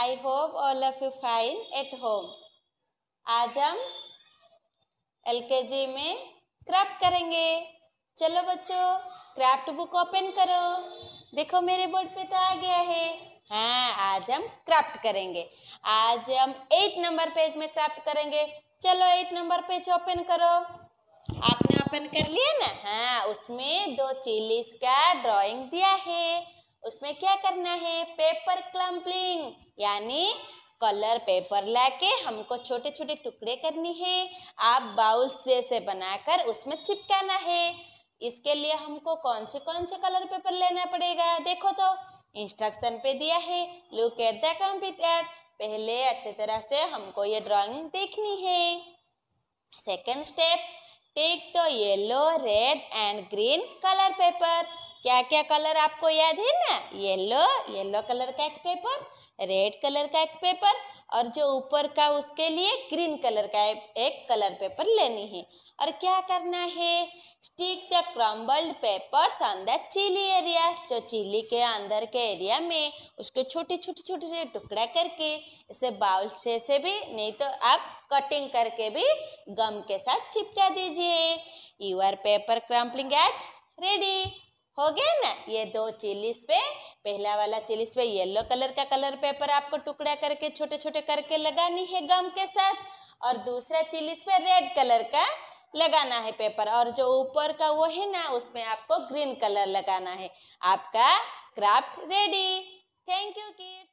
I hope all of you fine at home आज हम LKG में क्राफ्ट करेंगे चलो बच्चों क्राफ्ट बुक ओपन करो देखो मेरे बोर्ड पे तो आ गया है हाँ आज हम क्राफ्ट करेंगे आज हम एट नंबर पेज में क्राफ्ट करेंगे चलो एट नंबर पेज ओपन करो आपने ओपन कर लिया ना हाँ उसमें दो चिलीज का ड्राइंग दिया है उसमें क्या करना है पेपर क्लम्पलिंग यानी कलर पेपर लाके हमको छोटे छोटे टुकड़े करनी है आप बाउल से से बनाकर उसमें चिपकाना है इसके लिए हमको कौन से कौन से कलर पेपर लेना पड़ेगा देखो तो इंस्ट्रक्शन पे दिया है look at the complete act पहले अच्छे तरह से हमको ये ड्राइंग देखनी है second step take the yellow red and green colour paper क्या क्या कलर आपको याद है ना येलो येलो कलर का एक पेपर रेड कलर का एक पेपर और जो ऊपर का उसके लिए ग्रीन कलर का एक कलर पेपर लेनी है और क्या करना है stick the crumbled paper on the chilli area जो चिली के अंदर के एरिया में उसके छोटे छोटे छोटे से टुकड़ा करके इसे बाउल से से भी नहीं तो आप कटिंग करके भी गम के साथ चिपका दीजिए your paper crumpling at ready हो गया ना ये दो चिलीस पे पहला वाला चिलीस पे येलो कलर का कलर पेपर आपको टुकड़ा करके छोटे छोटे करके लगानी है गम के साथ और दूसरा चिलीस पे रेड कलर का लगाना है पेपर और जो ऊपर का वो है ना उसमें आपको ग्रीन कलर लगाना है आपका craft ready thank you kids